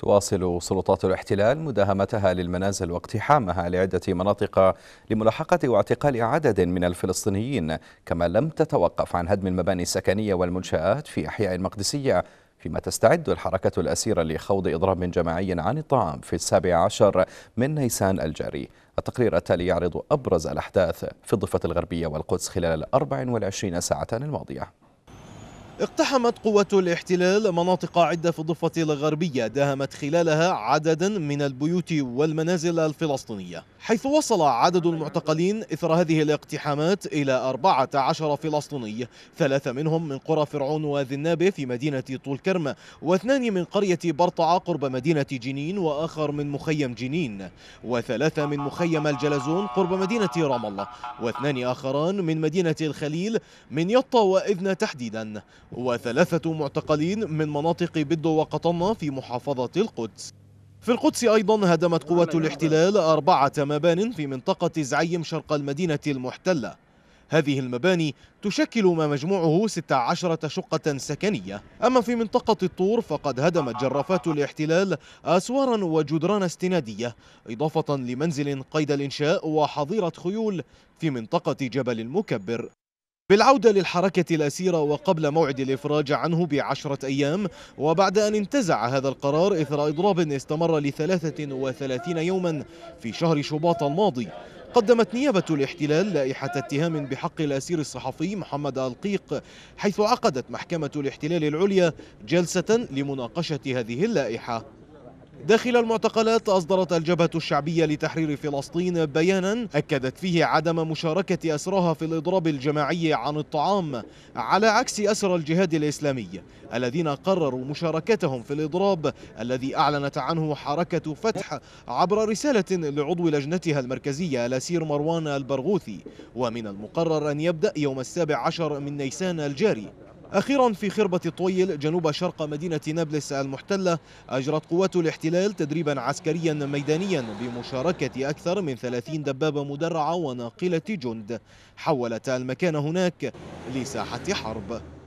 تواصل سلطات الاحتلال مداهمتها للمنازل واقتحامها لعدة مناطق لملاحقة واعتقال عدد من الفلسطينيين كما لم تتوقف عن هدم المباني السكنية والمنشآت في أحياء المقدسية فيما تستعد الحركة الأسيرة لخوض إضراب جماعي عن الطعام في السابع عشر من نيسان الجاري التقرير التالي يعرض أبرز الأحداث في الضفة الغربية والقدس خلال الأربع والعشرين ساعة الماضية اقتحمت قوة الاحتلال مناطق عدة في الضفة الغربية داهمت خلالها عددا من البيوت والمنازل الفلسطينية حيث وصل عدد المعتقلين إثر هذه الاقتحامات إلى 14 فلسطيني ثلاثة منهم من قرى فرعون وذنابة في مدينة طول كرمة واثنان من قرية برطعة قرب مدينة جنين وآخر من مخيم جنين وثلاثة من مخيم الجلزون قرب مدينة رام الله واثنان آخران من مدينة الخليل من يطا وإذن تحديدا وثلاثة معتقلين من مناطق بدو وقطنة في محافظة القدس في القدس أيضا هدمت قوات الاحتلال أربعة مبان في منطقة زعيم شرق المدينة المحتلة هذه المباني تشكل ما مجموعه 16 شقة سكنية أما في منطقة الطور فقد هدمت جرافات الاحتلال أسوارا وجدران استنادية إضافة لمنزل قيد الإنشاء وحظيرة خيول في منطقة جبل المكبر بالعودة للحركة الأسيرة وقبل موعد الإفراج عنه بعشرة أيام وبعد أن انتزع هذا القرار إثر إضراب استمر لثلاثة وثلاثين يوما في شهر شباط الماضي قدمت نيابة الاحتلال لائحة اتهام بحق الأسير الصحفي محمد القيق حيث عقدت محكمة الاحتلال العليا جلسة لمناقشة هذه اللائحة داخل المعتقلات أصدرت الجبهة الشعبية لتحرير فلسطين بيانا أكدت فيه عدم مشاركة أسراها في الإضراب الجماعي عن الطعام على عكس أسر الجهاد الإسلامي الذين قرروا مشاركتهم في الإضراب الذي أعلنت عنه حركة فتح عبر رسالة لعضو لجنتها المركزية الأسير مروان البرغوثي ومن المقرر أن يبدأ يوم السابع عشر من نيسان الجاري أخيرا في خربة طويل جنوب شرق مدينة نابلس المحتلة أجرت قوات الاحتلال تدريبا عسكريا ميدانيا بمشاركة أكثر من 30 دبابة مدرعة وناقلة جند حولت المكان هناك لساحة حرب